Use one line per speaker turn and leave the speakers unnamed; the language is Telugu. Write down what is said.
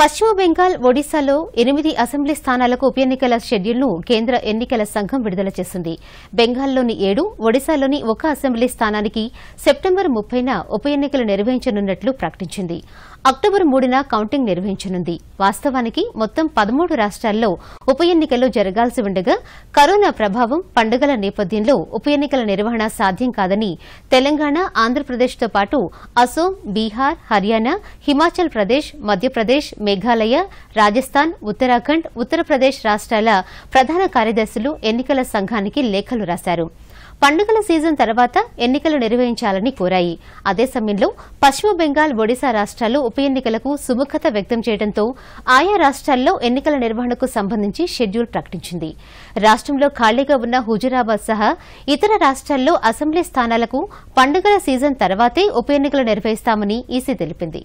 పశ్చిమ బెంగాల్ ఒడిశాలో ఎనిమిది అసెంబ్లీ స్థానాలకు ఉప ఎన్నికల షెడ్యూల్ను కేంద్ర ఎన్నికల సంఘం విడుదల చేసింది బెంగాల్లోని ఏడు ఒడిశాలోని ఒక అసెంబ్లీ స్థానానికి సెప్టెంబర్ ముప్పైన ఉప ఎన్నికలు నిర్వహించనున్నట్లు ప్రకటించింది అక్టోబర్ మూడున కౌంటింగ్ నిర్వహించనుంది వాస్తవానికి మొత్తం పదమూడు రాష్ట్రాల్లో ఉప ఎన్నికలు జరగాల్సి ఉండగా కరోనా ప్రభావం పండుగల నేపథ్యంలో ఉప ఎన్నికల నిర్వహణ సాధ్యం కాదని తెలంగాణ ఆంధ్రప్రదేశ్తో పాటు అసోం బీహార్ హర్యానా హిమాచల్ ప్రదేశ్ మధ్యప్రదేశ్ మేఘాలయ రాజస్థాన్ ఉత్తరాఖండ్ ఉత్తరప్రదేశ్ రాష్ట్రాల ప్రధాన కార్యదర్శులు ఎన్నికల సంఘానికి లేఖలు రాశారు పండుగల సీజన్ తర్వాత ఎన్నికలు నిర్వహించాలని కోరాయి అదే సమయంలో పశ్చిమ బెంగాల్ ఒడిశా రాష్టాలు ఉప ఎన్నికలకు సుముఖత వ్యక్తం చేయడంతో ఆయా రాష్ట్రాల్లో ఎన్నికల నిర్వహణకు సంబంధించి షెడ్యూల్ ప్రకటించింది రాష్ట్రంలో ఖాళీగా ఉన్న హుజురాబాద్ సహా ఇతర రాష్ట్రాల్లో అసెంబ్లీ స్థానాలకు పండుగల సీజన్ తర్వాతే ఉప ఎన్నికలు నిర్వహిస్తామని ఈసీ తెలిపింది